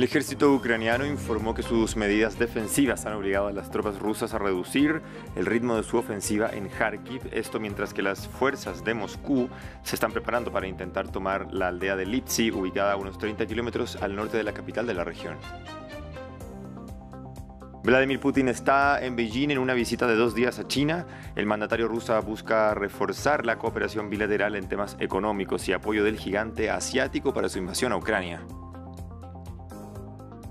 El ejército ucraniano informó que sus medidas defensivas han obligado a las tropas rusas a reducir el ritmo de su ofensiva en Kharkiv, esto mientras que las fuerzas de Moscú se están preparando para intentar tomar la aldea de Lipsi, ubicada a unos 30 kilómetros al norte de la capital de la región. Vladimir Putin está en Beijing en una visita de dos días a China. El mandatario ruso busca reforzar la cooperación bilateral en temas económicos y apoyo del gigante asiático para su invasión a Ucrania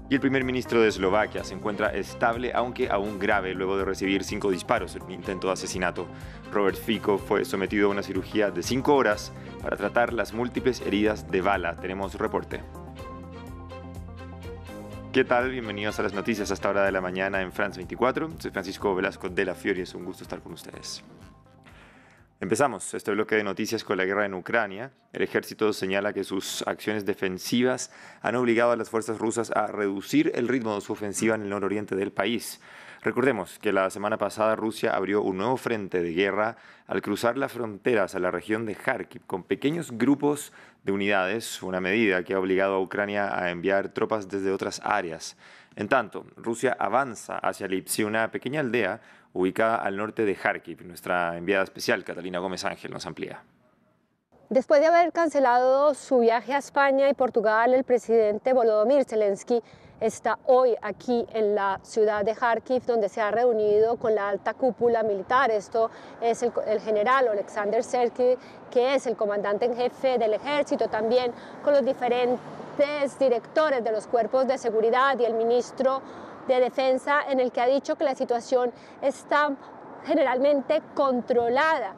y el primer ministro de Eslovaquia se encuentra estable aunque aún grave luego de recibir cinco disparos en un intento de asesinato. Robert Fico fue sometido a una cirugía de cinco horas para tratar las múltiples heridas de bala. Tenemos reporte. ¿Qué tal? Bienvenidos a las noticias a esta hora de la mañana en France 24. Soy Francisco Velasco de la Fiori, es un gusto estar con ustedes. Empezamos este bloque de noticias con la guerra en Ucrania. El ejército señala que sus acciones defensivas han obligado a las fuerzas rusas a reducir el ritmo de su ofensiva en el nororiente del país. Recordemos que la semana pasada Rusia abrió un nuevo frente de guerra al cruzar las fronteras a la región de Kharkiv con pequeños grupos de unidades, una medida que ha obligado a Ucrania a enviar tropas desde otras áreas. En tanto, Rusia avanza hacia Lipsia, una pequeña aldea ubicada al norte de Kharkiv. Nuestra enviada especial, Catalina Gómez Ángel, nos amplía. Después de haber cancelado su viaje a España y Portugal, el presidente Volodymyr Zelensky está hoy aquí en la ciudad de Kharkiv, donde se ha reunido con la alta cúpula militar. Esto es el, general Alexander Serky, que es el comandante en jefe del ejército, también con los diferentes directores de los cuerpos de seguridad y el ministro de Defensa en el que ha dicho que la situación está generalmente controlada,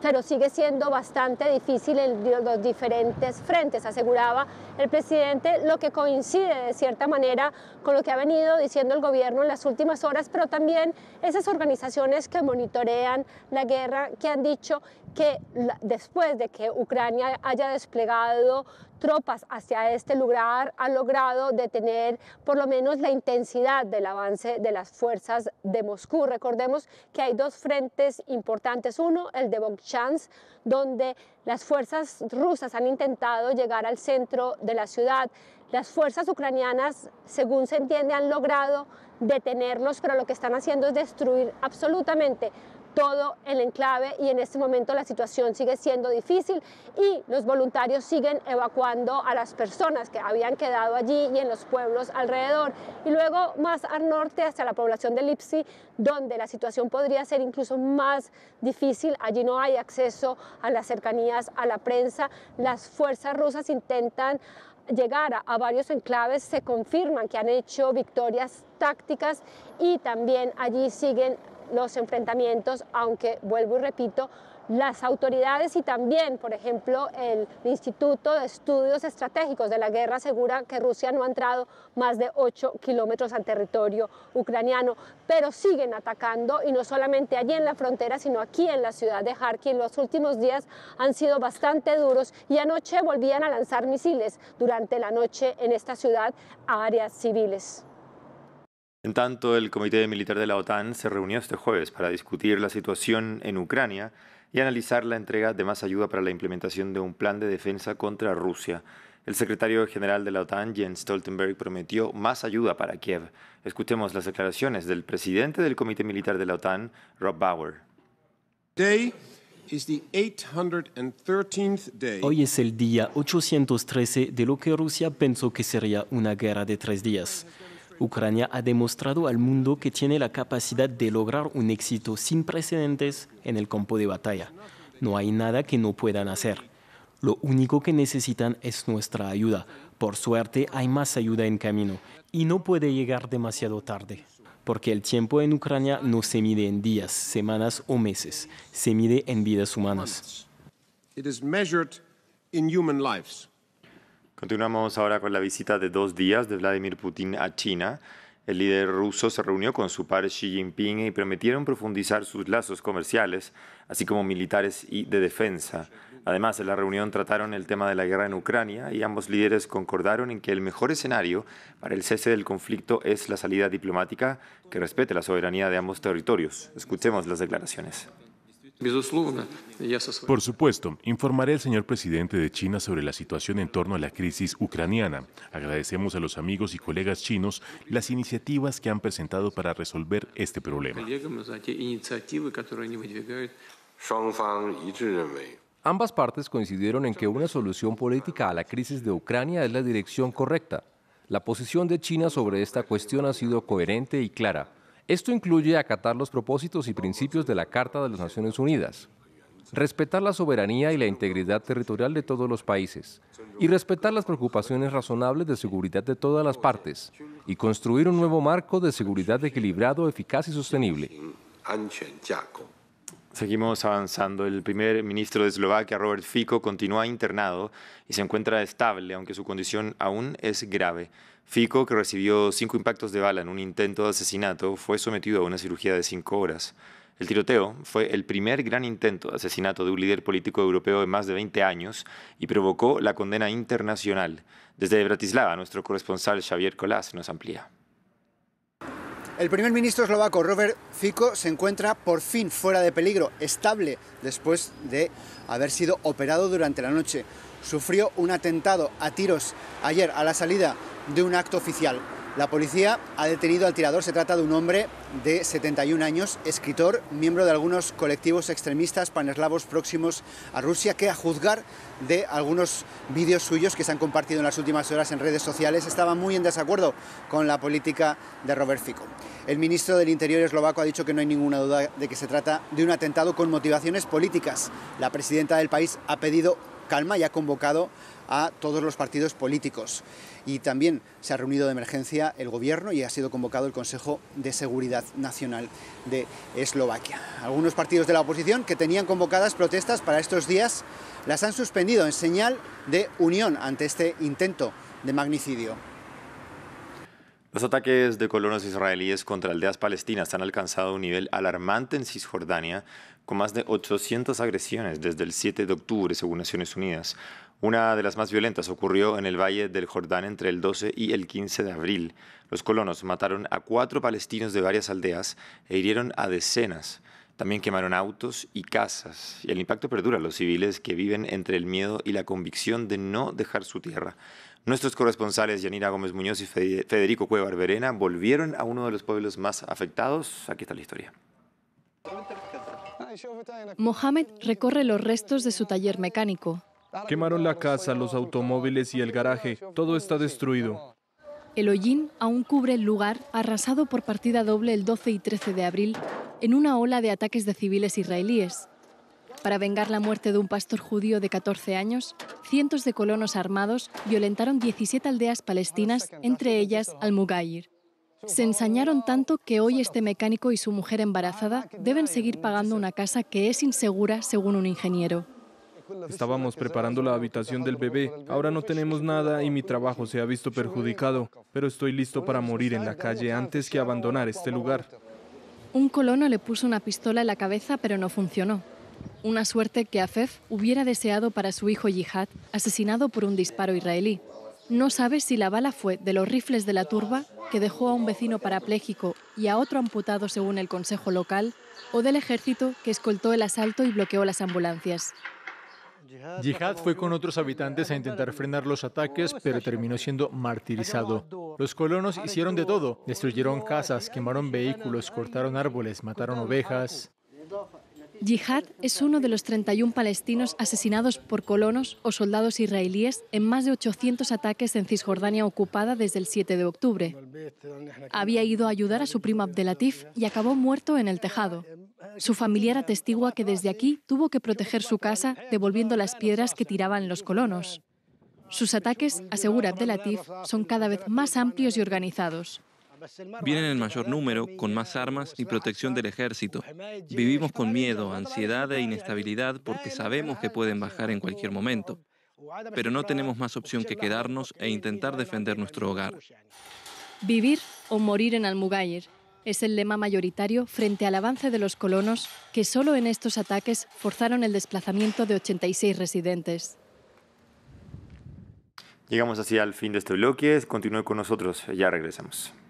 pero sigue siendo bastante difícil en los diferentes frentes, aseguraba el presidente, lo que coincide de cierta manera con lo que ha venido diciendo el gobierno en las últimas horas, pero también esas organizaciones que monitorean la guerra, que han dicho que después de que Ucrania haya desplegado tropas hacia este lugar, ha logrado detener por lo menos la intensidad del avance de las fuerzas de Moscú. Recordemos que hay dos frentes importantes. Uno, el de Bonchansk, donde las fuerzas rusas han intentado llegar al centro de la ciudad. Las fuerzas ucranianas, según se entiende, han logrado detenerlos, pero lo que están haciendo es destruir absolutamente todo el enclave y en este momento la situación sigue siendo difícil y los voluntarios siguen evacuando a las personas que habían quedado allí y en los pueblos alrededor. Y luego más al norte, hasta la población de Lipsi, donde la situación podría ser incluso más difícil. Allí no hay acceso a las cercanías, a la prensa. Las fuerzas rusas intentan llegar a, a, varios enclaves, se confirman que han hecho victorias tácticas y también allí siguen los enfrentamientos, aunque vuelvo y repito, las autoridades y también, por ejemplo, el Instituto de Estudios Estratégicos de la Guerra asegura que Rusia no ha entrado más de 8 kilómetros al territorio ucraniano, pero siguen atacando y no solamente allí en la frontera, sino aquí en la ciudad de Kharkiv. Los últimos días han sido bastante duros y anoche volvían a lanzar misiles durante la noche en esta ciudad a áreas civiles. En tanto, el Comité Militar de la OTAN se reunió este jueves para discutir la situación en Ucrania y analizar la entrega de más ayuda para la implementación de un plan de defensa contra Rusia. El secretario general de la OTAN, Jens Stoltenberg, prometió más ayuda para Kiev. Escuchemos las declaraciones del presidente del Comité Militar de la OTAN, Rob Bauer. Hoy es el día 813 de lo que Rusia pensó que sería una guerra de tres días. Ucrania ha demostrado al mundo que tiene la capacidad de lograr un éxito sin precedentes en el campo de batalla. No hay nada que no puedan hacer. Lo único que necesitan es nuestra ayuda. Por suerte hay más ayuda en camino y no puede llegar demasiado tarde, porque el tiempo en Ucrania no se mide en días, semanas o meses, se mide en vidas humanas. Continuamos ahora con la visita de dos días de Vladimir Putin a China. El líder ruso se reunió con su par Xi Jinping y prometieron profundizar sus lazos comerciales, así como militares y de defensa. Además, en la reunión trataron el tema de la guerra en Ucrania y ambos líderes concordaron en que el mejor escenario para el cese del conflicto es la salida diplomática que respete la soberanía de ambos territorios. Escuchemos las declaraciones. Por supuesto, informaré al señor presidente de China sobre la situación en torno a la crisis ucraniana. Agradecemos a los amigos y colegas chinos las iniciativas que han presentado para resolver este problema. Ambas partes coincidieron en que una solución política a la crisis de Ucrania es la dirección correcta. La posición de China sobre esta cuestión ha sido coherente y clara. Esto incluye acatar los propósitos y principios de la Carta de las Naciones Unidas, respetar la soberanía y la integridad territorial de todos los países y respetar las preocupaciones razonables de seguridad de todas las partes y construir un nuevo marco de seguridad equilibrado, eficaz y sostenible. Seguimos avanzando. El primer ministro de Eslovaquia, Robert Fico, continúa internado y se encuentra estable, aunque su condición aún es grave. Fico, que recibió cinco impactos de bala en un intento de asesinato, fue sometido a una cirugía de cinco horas. El tiroteo fue el primer gran intento de asesinato de un líder político europeo de más de 20 años y provocó la condena internacional. Desde Bratislava, nuestro corresponsal Xavier Colás nos amplía. El primer ministro eslovaco Robert Fico se encuentra por fin fuera de peligro, estable, después de haber sido operado durante la noche. Sufrió un atentado a tiros ayer a la salida de un acto oficial. La policía ha detenido al tirador. Se trata de un hombre de 71 años, escritor, miembro de algunos colectivos extremistas paneslavos próximos a Rusia, que a juzgar de algunos vídeos suyos que se han compartido en las últimas horas en redes sociales, estaba muy en desacuerdo con la política de Robert Fico. El ministro del Interior eslovaco ha dicho que no hay ninguna duda de que se trata de un atentado con motivaciones políticas. La presidenta del país ha pedido calma y ha convocado a todos los partidos políticos. Y también se ha reunido de emergencia el gobierno y ha sido convocado el Consejo de Seguridad Nacional de Eslovaquia. Algunos partidos de la oposición que tenían convocadas protestas para estos días las han suspendido en señal de unión ante este intento de magnicidio. Los ataques de colonos israelíes contra aldeas palestinas han alcanzado un nivel alarmante en Cisjordania, con más de 800 agresiones desde el 7 de octubre, según Naciones Unidas. Una de las más violentas ocurrió en el Valle del Jordán entre el 12 y el 15 de abril. Los colonos mataron a cuatro palestinos de varias aldeas e hirieron a decenas. También quemaron autos y casas. Y el impacto perdura a los civiles que viven entre el miedo y la convicción de no dejar su tierra. Nuestros corresponsales Yanira Gómez Muñoz y Federico Cueva Arberena volvieron a uno de los pueblos más afectados. Aquí está la historia. Mohamed recorre los restos de su taller mecánico. Quemaron la casa, los automóviles y el garaje. Todo está destruido. El hollín aún cubre el lugar arrasado por partida doble el 12 y 13 de abril en una ola de ataques de civiles israelíes. Para vengar la muerte de un pastor judío de 14 años, cientos de colonos armados violentaron 17 aldeas palestinas, entre ellas Al-Mugayr. Se ensañaron tanto que hoy este mecánico y su mujer embarazada deben seguir pagando una casa que es insegura, según un ingeniero. Estábamos preparando la habitación del bebé, ahora no tenemos nada y mi trabajo se ha visto perjudicado, pero estoy listo para morir en la calle antes que abandonar este lugar. Un colono le puso una pistola en la cabeza, pero no funcionó. Una suerte que Afef hubiera deseado para su hijo Yihad, asesinado por un disparo israelí. No sabe si la bala fue de los rifles de la turba, que dejó a un vecino parapléjico y a otro amputado según el consejo local, o del ejército que escoltó el asalto y bloqueó las ambulancias. Yihad fue con otros habitantes a intentar frenar los ataques, pero terminó siendo martirizado. Los colonos hicieron de todo. Destruyeron casas, quemaron vehículos, cortaron árboles, mataron ovejas. Yihad es uno de los 31 palestinos asesinados por colonos o soldados israelíes en más de 800 ataques en Cisjordania ocupada desde el 7 de octubre. Había ido a ayudar a su primo Abdelatif y acabó muerto en el tejado. Su familiar atestigua que desde aquí tuvo que proteger su casa devolviendo las piedras que tiraban los colonos. Sus ataques, asegura Abdelatif, son cada vez más amplios y organizados. Vienen en mayor número, con más armas y protección del ejército. Vivimos con miedo, ansiedad e inestabilidad porque sabemos que pueden bajar en cualquier momento. Pero no tenemos más opción que quedarnos e intentar defender nuestro hogar. Vivir o morir en Almugayer es el lema mayoritario frente al avance de los colonos que solo en estos ataques forzaron el desplazamiento de 86 residentes. Llegamos así al fin de este bloque. Continúe con nosotros, ya regresamos.